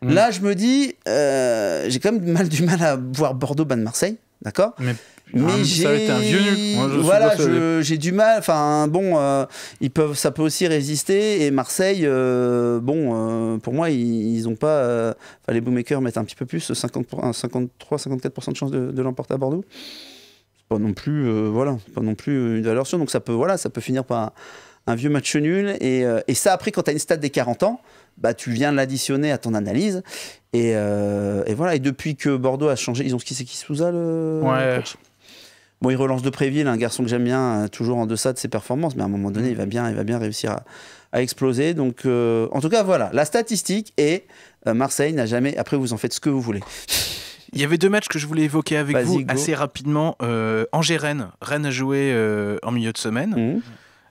Mm. Là, je me dis, j'ai quand même mal du mal à voir Bordeaux, de Marseille. D'accord Mais, mais été ah, un vieux nul. Moi, voilà, j'ai du mal. Enfin bon, euh, ils peuvent, ça peut aussi résister. Et Marseille, euh, bon, euh, pour moi, ils, n'ont ont pas. les bookmakers mettent un petit peu plus, 50 53, 54 de chance de, l'emporter à Bordeaux. pas non plus, voilà, pas non plus une valeur sûre. Donc ça peut, voilà, ça peut finir par un, vieux match nul. Et, et ça, après, quand tu as une stade des 40 ans, bah, tu viens de l'additionner à ton analyse. Euh, et, voilà. Et depuis que Bordeaux a changé, ils ont qui c'est qui le. Ouais. Bon, il relance de Préville, un garçon que j'aime bien, euh, toujours en deçà de ses performances, mais à un moment donné, mm. il va bien, il va bien réussir à, exploser. Donc, euh, en tout cas, voilà, la statistique est Marseille n'a jamais. Après, vous en faites ce que vous voulez. Il y avait deux matchs que je voulais évoquer avec vous assez rapidement. Angers-Rennes. Rennes a joué en milieu de semaine. Mm.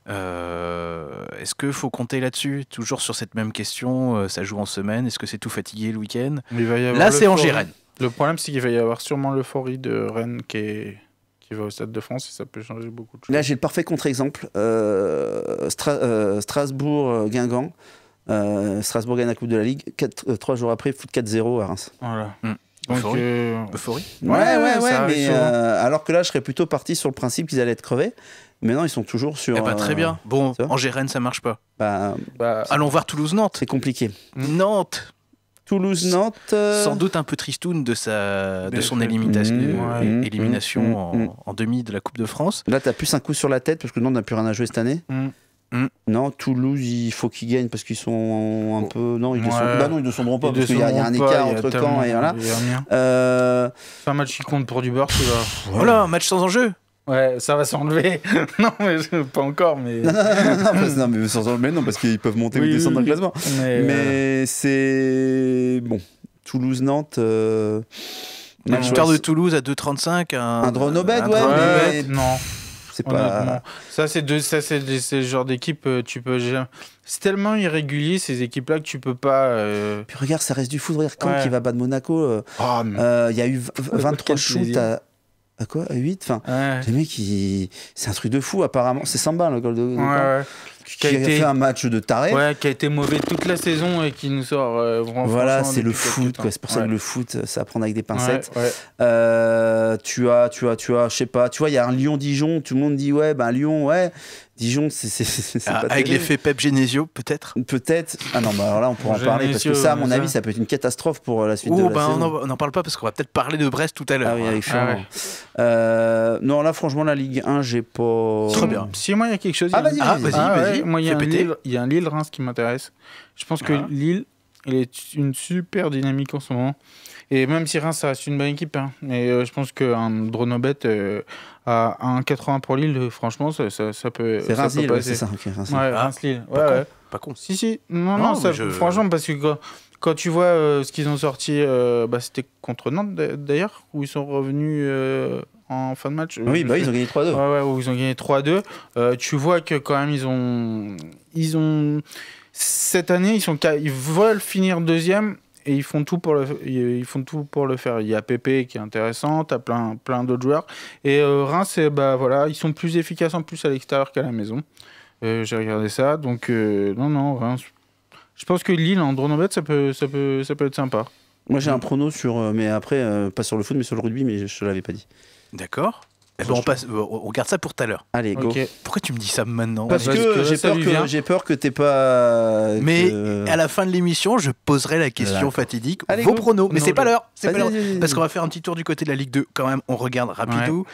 Euh, est-ce qu'il faut compter là-dessus Toujours sur cette même question, euh, ça joue en semaine, est-ce que c'est tout fatigué le week-end Là, c'est Angers-Rennes. Le problème, c'est qu'il va y avoir sûrement l'euphorie de Rennes qui, est... qui va au Stade de France et ça peut changer beaucoup de choses. Là, j'ai le parfait contre-exemple. Euh, Strasbourg-Guingamp. Strasbourg gagne la Coupe de la Ligue. trois jours après, foot 4-0 à Reims. Voilà. Mm. Euh, euphorie. Ouais, ouais, ouais. mais euh, alors que là, je serais plutôt parti sur le principe qu'ils allaient être crevés. Mais non, ils sont toujours sur. Eh ben, très euh, bien. Bon, En rennes ça marche pas. Bah, bah Allons voir Toulouse-Nantes. C'est compliqué. Nantes. Toulouse-Nantes. Sans doute un peu tristoun de, sa, de son élimination, mmh, mmh, élimination mmh, en, en, demi de la Coupe de France. Là, tu as plus un coup sur la tête parce que Nantes n'a plus rien à jouer cette année. Mm. Non, Toulouse, il faut qu'ils gagnent parce qu'ils sont un peu. Non, ils ne sont... bah non, pas parce qu'il y, y, a un écart entre Caen et voilà. Euh, c'est un match qui compte pour du beurre, vois. Voilà, un match sans enjeu. Ouais, ça va s'enlever. non, mais pas encore, mais. non, mais, sans enlever, non, parce qu'ils peuvent monter ou descendre dans le classement. Euh, mais, c'est. Bon, Toulouse-Nantes. Euh... La de Toulouse à 2,35. Un, un drone au bed, ouais. Drone, mais... Non. C'est pas. Ça, c'est de, ça, c'est le genre d'équipe, euh, tu peux. C'est tellement irrégulier ces équipes-là que tu peux pas. Euh, Puis regarde, ça reste du foudre. quand il qui va battre Monaco. Euh, ah, il y a eu 23 shoots à, à quoi À 8 Les c'est un truc de fou, apparemment. C'est Samba le goal de. ouais, ouais. Qui, a, fait un match de taré. Ouais, qui a été mauvais toute la saison et qui nous sort. Euh, voilà, c'est le foot, quoi. C'est pour ça que le foot, euh, ça prendre avec des pincettes. Euh, tu as, tu as, tu as, je sais pas. Tu vois, il y a un Lyon-Dijon, tout le monde dit, ouais, ben Lyon, ouais. Dijon, c'est. Ah, avec l'effet Pep Genesio, peut-être Peut-être. Ah non, alors bah, là, on pourra en parler parce que ça, à mon avis, ça peut être une catastrophe pour euh, la suite de la bah, saison. On n'en parle pas parce qu'on va peut-être parler de Brest tout à l'heure. Ah ah euh, non, là, franchement, la Ligue 1, j'ai pas. Très bien. Si moi, il y a quelque chose. Ah, vas-y, vas-y. Ah, il y a un, Lille-Reims qui m'intéresse. Je pense que Lille, elle est une super dynamique en ce moment. Et même si Reims, ça reste une bonne équipe. Et hein, euh, je pense qu'un Dronobet, à un pour Lille, franchement, ça, ça, peut. C'est Reims Lille, c'est ça. Okay, -Lille. Ah. pas, Con. Si, si. Non, non, franchement, parce que quand, tu vois euh, ce qu'ils ont sorti, euh, bah, c'était contre Nantes d'ailleurs, où ils sont revenus. Euh, en fin de match. Oui, bah ils ont gagné 3-2. Ouais, ils ont gagné 3-2. tu vois que quand même, ils ont. Ils ont. Cette année, ils, sont... ils veulent finir deuxième et ils font tout pour le, ils font tout pour le faire. Il y a Pépé qui est intéressant, t'as plein, plein d'autres joueurs. Et euh, Reims, bah, voilà, ils sont plus efficaces en plus à l'extérieur qu'à la maison. Euh, j'ai regardé ça, donc euh, non, non, Reims. Je pense que Lille en drone en bête, ça peut, ça peut, ça peut être sympa. Moi j'ai un prono sur, mais après, pas sur le foot, mais sur le rugby, mais je, ne l'avais pas dit. D'accord. Eh ben, on, passe, euh, on garde ça pour tout à l'heure. Allez, go. Pourquoi tu me dis ça maintenant Parce, que, j'ai peur, que, peur que t'es pas. Mais à la fin de l'émission, je poserai la question fatidique. Allez, vos pronos. Mais c'est pas l'heure. C'est pas l'heure. Parce qu'on va faire un petit tour du côté de la Ligue 2 quand même. On regarde rapidement.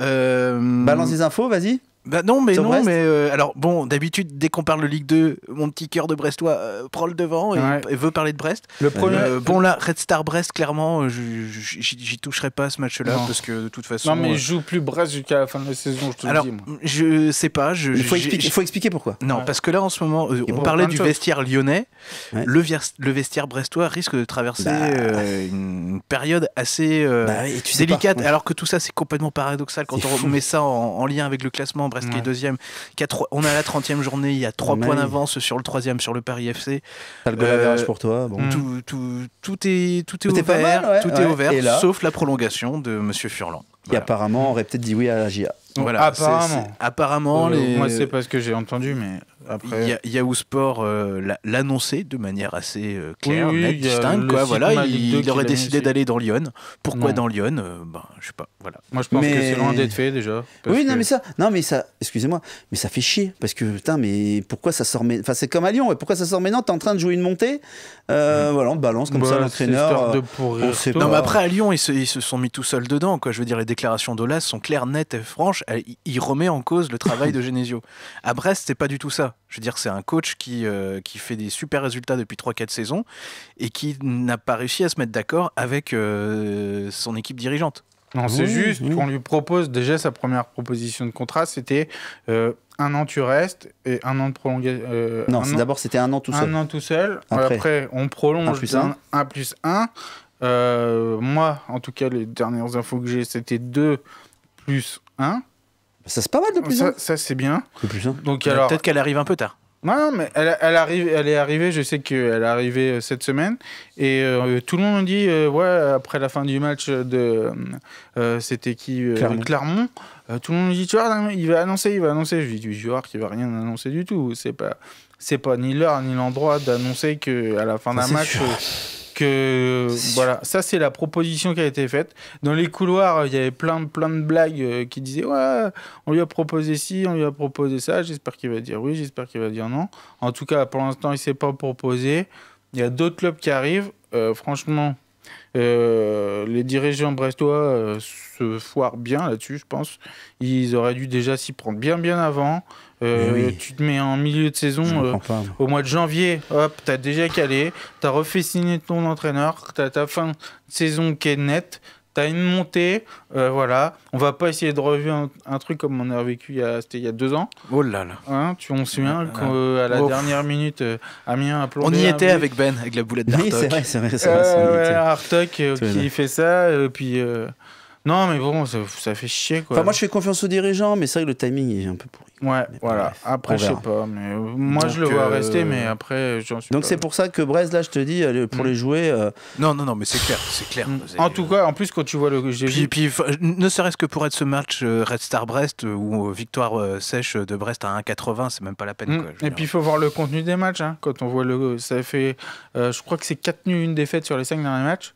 Euh, Balance des infos, vas-y. Bah non, mais non, mais euh, alors bon, d'habitude, dès qu'on parle de Ligue 2, mon petit cœur de Brestois euh, prend le devant et, veut parler de Brest. Le problème, euh, bon là, Red Star Brest, clairement, j'y toucherai pas ce match-là parce que de toute façon. Non, mais je joue plus Brest jusqu'à la fin de la saison. Je te alors, le dis, je sais pas. Je, il, faut expliquer, pourquoi. Non, parce que là, en ce moment, on parlait du vestiaire lyonnais. Le, vestiaire brestois risque de traverser bah. une période assez bah délicate, alors que tout ça, c'est complètement paradoxal quand on remet met ça en lien avec le classement Brest est deuxième. On a la 30e journée, il y a trois points d'avance sur le troisième, sur le Paris FC. T'as le euh, pour toi. Tout, est, tout est ouvert, tout est ouvert sauf la prolongation de Monsieur Furlan. Qui apparemment aurait peut-être dit oui à la GIA. apparemment. Euh, moi, ce n'est apparemment c'est pas ce que j'ai entendu, mais il Y a, Sport euh, de manière assez claire, nette, distincte. Quoi, voilà, il, aurait décidé d'aller dans Lyon. Pourquoi dans Lyon euh, ben, Je sais pas. Voilà. Moi, je pense que c'est loin d'être fait déjà. Oui, non, mais ça, non, mais ça, excusez-moi, mais ça fait chier. Parce que, putain, mais pourquoi ça sort. Enfin, c'est comme à Lyon. pourquoi ça sort maintenant T'es en train de jouer une montée euh, mm-hmm. Voilà, on balance comme bah, ça l'entraîneur. Euh, non, mais après, à Lyon, ils se, sont mis tout seuls dedans. Quoi. Je veux dire, les déclarations d'Olas sont claires, nettes et franches. Il remet en cause le travail de Genesio. À Brest, c'est pas du tout ça. Je veux dire, c'est un coach qui, euh, qui fait des super résultats depuis 3-4 saisons et qui n'a pas réussi à se mettre d'accord avec euh, son équipe dirigeante. Non, c'est juste qu'on lui propose, déjà sa première proposition de contrat, c'était euh, un an tu restes et un an de prolongation. non, d'abord c'était un an tout seul. Un an tout seul. Après, on prolonge un plus un. 1 moi, en tout cas, les dernières infos que j'ai, c'était 2 plus 1. Ça, c'est pas mal de plus Ça, ça c'est bien. plus Donc, alors... Peut-être qu'elle arrive un peu tard. Non, non, mais elle, elle, arrive, elle est arrivée, je sais qu'elle est arrivée euh, cette semaine, et euh, tout le monde dit, euh, ouais, après la fin du match de... c'était qui Clermont. tout le monde dit, tu vois, il va annoncer, il va annoncer. Je dis, tu vois qu'il va rien annoncer du tout. C'est pas, c'est pas ni l'heure ni l'endroit d'annoncer qu'à la fin d'un match que voilà, ça c'est la proposition qui a été faite. Dans les couloirs, il y avait plein de plein de blagues euh, qui disaient ouais, on lui a proposé ci, on lui a proposé ça. J'espère qu'il va dire oui, j'espère qu'il va dire non. En tout cas, pour l'instant, il s'est pas proposé. Il y a d'autres clubs qui arrivent. Euh, franchement, euh, les dirigeants brestois euh, se foirent bien là-dessus, je pense. Ils auraient dû déjà s'y prendre bien, bien avant. Euh, eh tu te mets en milieu de saison au mois de janvier, hop, t'as déjà calé, t'as refait signer ton entraîneur, t'as ta fin de saison qui est nette, T'as une montée, euh, voilà. On va pas essayer de revivre un, truc comme on a vécu il y a, il y deux ans. Oh là là. Hein, tu, on souviens souvient ah, qu'à la dernière minute, euh, Amiens a plongé. On y était avec Ben, avec la boulette d'Artok. Oui, c'est vrai, c'est vrai. Euh, qui fait ça, puis. Non, mais bon, ça, fait chier quoi. moi je fais confiance aux dirigeants, mais c'est vrai que le timing est un peu pourri. Ouais, voilà. après, je sais pas. Mais euh, moi je le vois euh, rester, mais après, j'en suis Donc c'est pour ça que Brest, là, je te dis, euh, pour hmm. les jouer. Non, non, non, mais c'est clair, c'est clair. Hmm. En tout cas, en plus, quand tu vois le. Puis, puis, ne serait-ce que pour être ce match Red Star Brest ou victoire sèche de Brest à 1,80, c'est même pas la peine. Hmm. Et puis il faut voir le contenu des matchs. Hein. Quand on voit le. Ça fait. je crois que c'est 4 nuls, une défaite sur les 5 derniers matchs.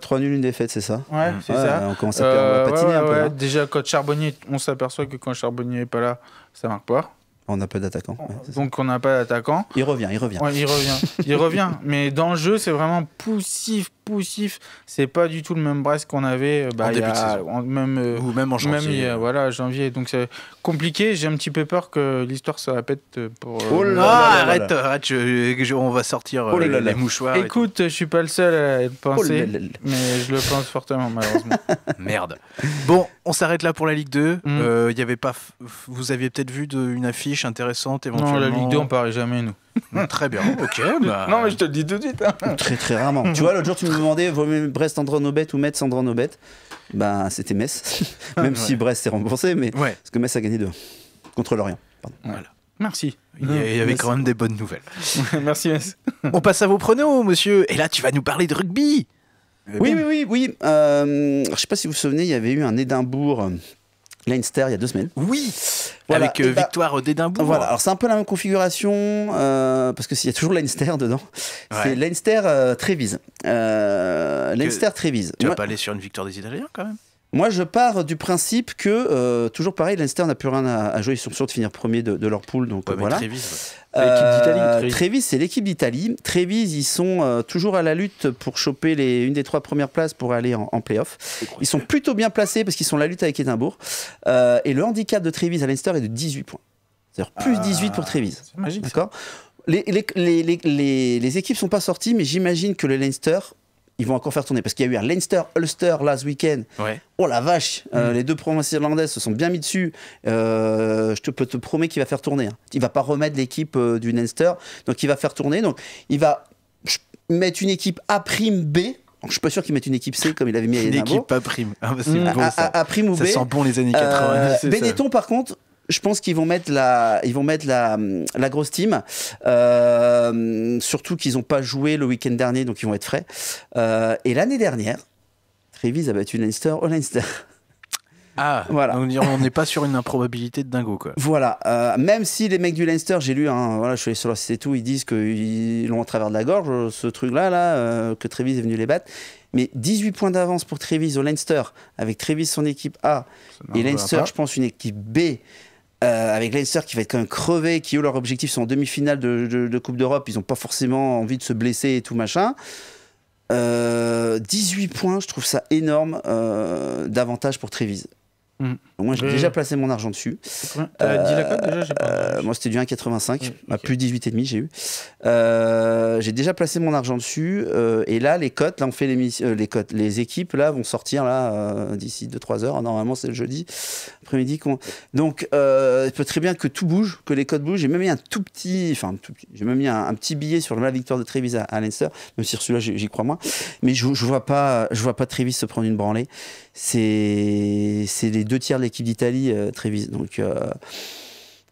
3, nuls, une défaite, c'est ça Ouais, c'est ça. On commence à, euh, patiner un peu. Hein. Déjà, quand Charbonnier, on s'aperçoit que quand Charbonnier n'est pas là, ça marque pas. On n'a pas d'attaquant. Donc on n'a pas d'attaquant. Il revient, il revient. il revient, il revient. Mais dans le jeu, c'est vraiment poussif, poussif. C'est pas du tout le même Brest qu'on avait euh, bah, en même, euh, Ou même en janvier. Même, euh, voilà, janvier. Donc c'est compliqué. J'ai un petit peu peur que l'histoire se répète pour. oh là, là, arrête, arrête on va sortir oh les mouchoirs. Écoute, je suis pas le seul à oh le penser, mais je le pense fortement malheureusement. Merde. Bon, on s'arrête là pour la Ligue 2. Il mm. y avait pas, vous aviez peut-être vu une affiche intéressante, éventuellement la Ligue 2, on parlait jamais, nous. Mm, très bien, ok. Bah. Non, mais je te le dis tout de suite. Hein. Très très rarement. tu vois, l'autre jour, tu me demandais, vaut mieux Brest andronobet ou Metz andronobet Ben, bah, c'était Metz. Même si Brest est remboursé, mais parce que Metz a gagné 2 contre Lorient. Pardon. Voilà. Merci. Il y avait quand même des bonnes nouvelles. Merci, Metz. On passe à vos pronos, monsieur. Et là, tu vas nous parler de rugby. Oui, oui, oui, oui. Euh, je sais pas si vous vous souvenez, il y avait eu un Édimbourg. Leinster il y a deux semaines. Oui, avec euh, bah, victoire euh, Voilà, alors c'est un peu la même configuration, euh, parce que y a toujours Leinster dedans, c'est Leinster-Trévise. Euh, Leinster-Trévise. Tu vas pas aller sur une victoire des Italiens quand même moi, je pars du principe que, euh, toujours pareil, Leinster n'a plus rien à, jouer. Ils sont sûrs de finir premier de, leur poule. Donc voilà. Trévis, euh, c'est l'équipe d'Italie. Trévis, ils sont euh, toujours à la lutte pour choper les, une des trois premières places pour aller en, en playoff. Ils sont plutôt bien placés parce qu'ils sont à la lutte avec Édimbourg. et le handicap de Trévis à Leinster est de 18 points. C'est-à-dire plus 18 ah, pour Trévis. D'accord les, les, les, équipes sont pas sorties, mais j'imagine que le Leinster ils vont encore faire tourner. Parce qu'il y a eu un Leinster Ulster last weekend. Oh la vache, euh, mm. les deux provinces irlandaises se sont bien mis dessus. Euh, je te peux te promets qu'il va faire tourner. Il hein. Il va pas remettre l'équipe euh, du Leinster, donc il va faire tourner. Donc il va mettre une équipe A prime B. je suis pas sûr qu'il mette une équipe C comme il avait mis à Une équipe A prime. Ah, bah, mm. bon, ça. prime sent bon les années 80. Benetton par contre je pense qu'ils vont mettre la, ils vont mettre la, grosse team. Euh, surtout qu'ils n'ont pas joué le week-end dernier, donc ils vont être frais. Euh, et l'année dernière, Trevis a battu Leinster au Leinster. Ah, voilà. on n'est pas sur une improbabilité de dingo. Voilà, euh, même si les mecs du Leinster, j'ai lu, hein, voilà, je suis allé sur leur tout, ils disent qu'ils l'ont à travers de la gorge, ce truc-là, là, là que Trevis est venu les battre mais 18 points d'avance pour Trevis au Leinster, avec Trevis son équipe A et Leinster, je pense, une équipe B euh, avec Leinster qui va être quand même crevé, qui eux, leur objectif sont en demi-finale de, Coupe d'Europe, ils n'ont pas forcément envie de se blesser et tout machin. 18 euh, points, je trouve ça énorme euh, d'avantage pour Trévise. Mm. moi, j'ai déjà placé mon argent dessus. Moi, c'était du 1,85, plus okay. plus 18,5 j'ai eu. j'ai déjà placé mon argent dessus. et là, les cotes, là, on fait les, euh, les cotes. Les équipes, là, vont sortir là euh, d'ici 2-3 heures. Normalement, c'est le jeudi après-midi. Donc, euh, il peut très bien que tout bouge, que les cotes bougent. J'ai même mis un tout petit, enfin, j'ai même mis un, petit billet sur la victoire de Trevis à, à Leinster, même si celui-là, j'y crois moins. Mais je, ne vois pas, je vois pas Trevis se prendre une branlée. c'est les deux deux tiers de l'équipe d'Italie, euh, Trévise. Donc euh,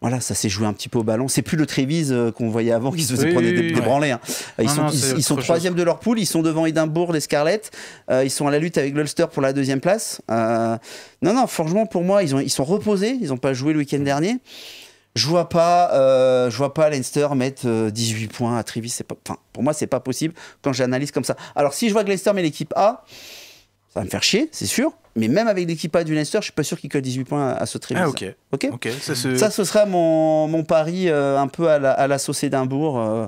voilà, ça s'est joué un petit peu au ballon. C'est plus le Trévise euh, qu'on voyait avant qui se faisait prendre des, branlés. Hein. Ils, sont, ils, troisième de leur poule, ils sont devant Édimbourg, les Scarlets. ils sont à la lutte avec l'Ulster pour la deuxième place. non, non, franchement, pour moi, ils, ont, ils sont reposés, ils n'ont pas joué le week-end dernier. Je vois pas, je vois pas Leinster mettre 18 points à Trévise. C'est pas, pour moi, c'est pas possible quand j'analyse comme ça. Alors, si je vois que Leinster met l'équipe A, ça va me faire chier, c'est sûr. Mais même avec l'équipage du Leicester, je suis pas sûr qu'il colle 18 points à, ce trimestre. Ah, ok. ça, ce sera mon, mon pari euh, un peu à la, à la euh,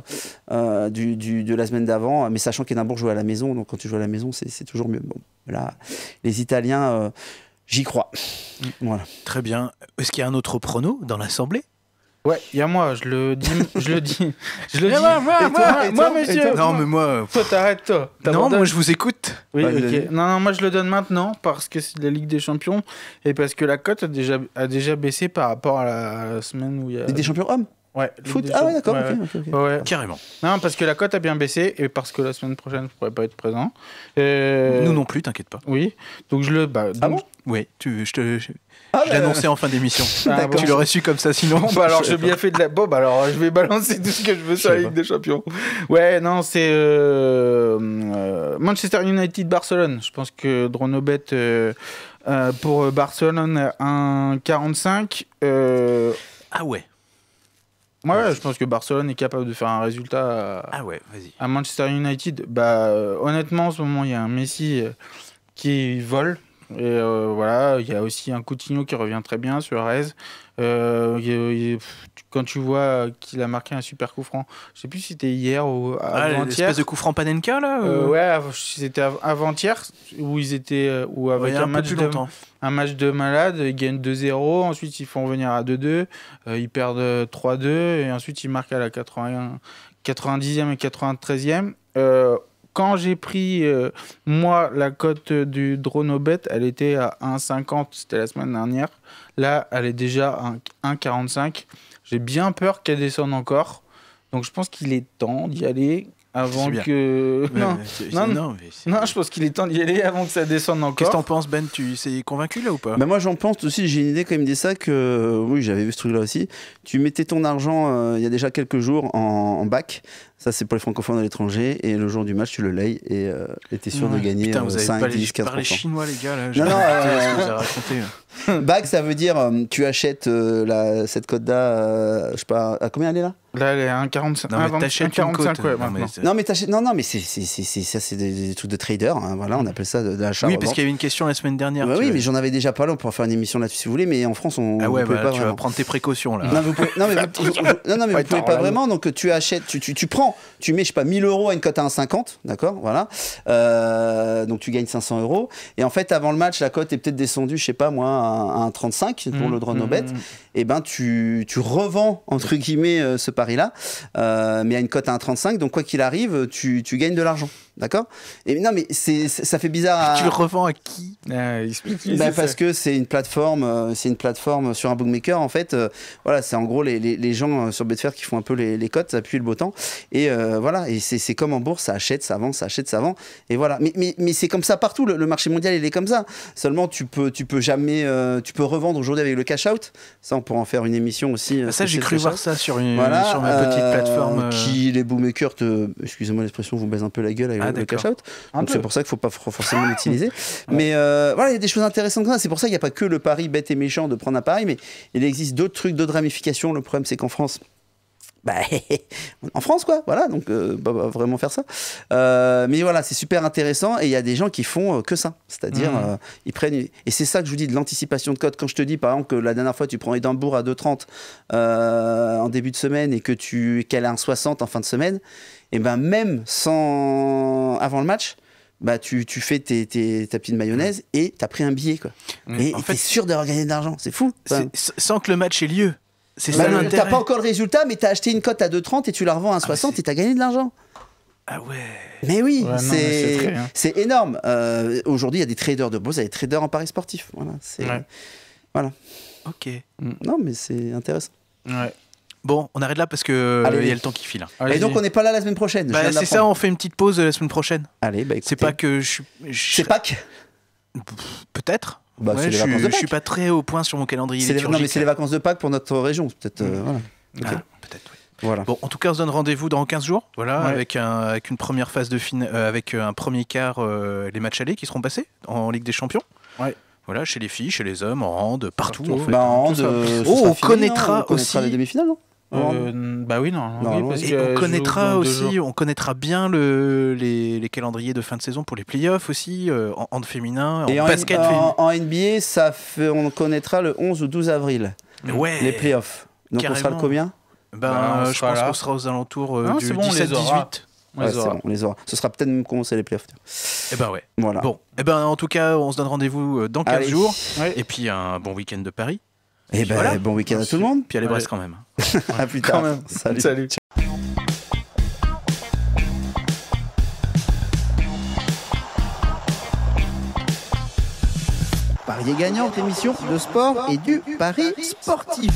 euh, du, de la semaine d'avant. Mais sachant qu'Édimbourg joue à la maison, donc quand tu joues à la maison, c'est toujours mieux. Bon, là, les Italiens, j'y crois. Mm. Voilà. Très bien. Est-ce qu'il y a un autre prono dans l'Assemblée Ouais, il y a moi, je le dis, je le dis, je le dis. Moi, moi, moi, monsieur. non, mais moi. Toi, t'arrêtes, toi. Non, moi, je vous écoute. Oui, bah, ok. Non, non, moi, je le donne maintenant parce que c'est la Ligue des Champions et parce que la cote a déjà, a déjà baissé par rapport à la, semaine où il y a. des Champions hommes. Ouais. Foot. Ah ouais, d'accord. Ouais, Carrément. Non, parce que la cote a bien baissé et parce que la semaine prochaine, je pourrais pas être présent. Euh, Nous non plus, t'inquiète pas. Oui. Donc je le. Bah, ah donc... Ah Oui. Tu, je te. Ah J'ai bah, annoncé en fin d'émission. tu l'aurais su comme ça sinon. Bon, bah, alors bien fait de la. bob. Bah, alors je vais balancer tout ce que je veux sur la Ligue des Champions. Ouais, non, c'est euh, euh, Manchester United Barcelone. Je pense que Dronobet euh, euh pour Barcelone 1,45. Ah ouais. Ouais, je pense que Barcelone est capable de faire un résultat à, ah ouais, à Manchester United. Bah, honnêtement, en ce moment, il y a un Messi qui vole. Et euh, voilà, il y a aussi un Coutinho qui revient très bien, sur Euh, a, quand tu vois qu'il a marqué un super coup franc, je sais plus si c'était hier ou ah, avant-hier. Ah, de coup franc Panenka là euh, Ouais, c'était avant-hier où ils étaient euh, où avec un, match de, malade, ils gagnent 2-0, ensuite ils font revenir à 2-2, ils perdent 3-2 et ensuite ils marquent à la 90e et 93e quand j'ai pris, euh, moi, la cote du drone bête, elle était à 1,50, c'était la semaine dernière. Là, elle est déjà à 1,45. J'ai bien peur qu'elle descende encore. Donc, je pense qu'il est temps d'y aller avant que. non, non, non, je pense qu'il est temps d'y aller avant que ça descende encore. Qu'est-ce que t'en penses, Ben Tu es convaincu là ou pas ben, Moi, j'en pense aussi. J'ai une idée quand il me dit ça que. Oui, j'avais vu ce truc-là aussi. Tu mettais ton argent euh, il y a déjà quelques jours en, en bac ça, c'est pour les francophones à l'étranger. Et le jour du match, tu le layes et euh, t'es sûr de gagner putain, vous 5, euh, pas 10, 15 les chinois, les gars. Là, non, non, euh, Bag, ça veut dire euh, tu achètes euh, la, cette cote d'A, je sais pas, à combien elle est là Là, elle est à 1,45. Non, mais t'achètes non, mais t'achètes. Non, non, mais c'est ça, c'est des, trucs de trader. Hein, voilà, on appelle ça de, l'achat. Oui, parce qu'il y avait une question la semaine dernière. oui, mais j'en avais déjà parlé. On pourra faire une émission là-dessus si vous voulez. Mais en France, on. ne ah ouais, bah, pas tu vraiment. vas prendre tes précautions là. Non, mais, vous, ne pas vraiment. Donc tu achètes, tu prends tu mets, je sais pas, 1000 euros à une cote à 1,50, d'accord Voilà. Euh, donc tu gagnes 500 euros. Et en fait, avant le match, la cote est peut-être descendue, je sais pas moi, à 1,35 pour mmh, le drone au mmh, bet. Mmh. Et eh ben tu, tu, revends, entre guillemets, euh, ce pari-là, euh, mais à une cote à 1,35. Donc quoi qu'il arrive, tu, tu gagnes de l'argent. D'accord Et non, mais c'est, ça fait bizarre. Tu le revends à qui ah, bah, Parce que c'est une plateforme, euh, c'est une plateforme sur un bookmaker en fait. Euh, voilà, c'est en gros les, gens euh, sur Betfair qui font un peu les, cotes, ça le beau temps. Et voilà, et c'est, comme en bourse, ça achète, ça vend, ça achète, ça vend. Et voilà. Mais, c'est comme ça partout. Le, marché mondial, il est comme ça. Seulement, tu peux, tu peux jamais, tu peux revendre aujourd'hui avec le cash out. Ça, on pourra en faire une émission aussi. Ah, ça, j'ai cru voir ça sur une, ma petite plateforme. Qui les bookmakers excusez-moi l'expression, vous baise un peu la gueule. Ah, out. c'est pour ça qu'il ne faut pas forcément l'utiliser. Mais euh, voilà, il y a des choses intéressantes comme ça. C'est pour ça qu'il n'y a pas que le pari bête et méchant de prendre un pari, mais il existe d'autres trucs, d'autres ramifications. Le problème, c'est qu'en France, bah, en France, quoi, voilà, donc euh, vraiment faire ça. Euh, mais voilà, c'est super intéressant et il y a des gens qui font que ça, c'est-à-dire mmh. ils prennent. Et c'est ça que je vous dis de l'anticipation de code. Quand je te dis par exemple que la dernière fois tu prends Edimbourg à 2,30 en début de semaine et que tu qu'elle a un 60 en fin de semaine, et ben même sans avant le match, bah tu, tu fais tes, tes, ta petite mayonnaise et et t'as pris un billet quoi. Mmh. Et t'es sûr d'avoir gagné de l'argent, c'est fou. sans que le match ait lieu. C'est bah T'as pas encore le résultat, mais t'as acheté une cote à 2,30 et tu la revends à 60 ah, et et t'as gagné de l'argent. Ah ouais. Mais oui, c'est énorme. Euh, aujourd'hui, il y a des traders de bourse, il y a des traders en paris sportif. Voilà. voilà. Ok. Mm. Non, mais c'est intéressant. Ouais. Bon, on arrête là parce que euh, il y a le temps qui file. Et donc on n'est pas là la semaine prochaine. Bah, c'est ça, on fait une petite pause euh, la semaine prochaine. Allez, bah, C'est pas que je suis. C'est Pâques. Peut-être. Bah, je, ne suis pas très au point sur mon calendrier. non, mais c'est les vacances de Pâques pour notre région, peut-être. Euh, mm. ah, peut-être. Voilà. Bon, en tout cas, on se donne rendez-vous dans 15 jours, voilà, avec, un, une première phase de fin, avec un premier quart, les matchs allés qui seront passés en Ligue des Champions. Ouais. Voilà, chez les filles, chez les hommes, en rande, partout. Oh, on, hein, connaîtra on, connaîtra aussi les demi-finales. Non hein. Euh, bah oui, non. on connaîtra aussi, on connaîtra bien le, les, calendriers de fin de saison pour les playoffs aussi, euh, en, hand féminin, en, basket. En, NBA, ça on connaîtra le 11 ou 12 avril ouais, les playoffs. Donc on sera le combien ben, ben je pense qu'on sera aux alentours euh, du 17-18. on les aura. Ce sera peut-être même commencer les playoffs. Eh ben ouais. Voilà. Bon, eh ben en tout cas, on se donne rendez-vous dans 15 jours. Et puis un bon week-end de Paris. Eh Et, ben bon week-end à tout le monde. Puis les Brest quand même. à plus tard. Salut. Salut. Paris gagnant, émission de sport et du Paris sportif.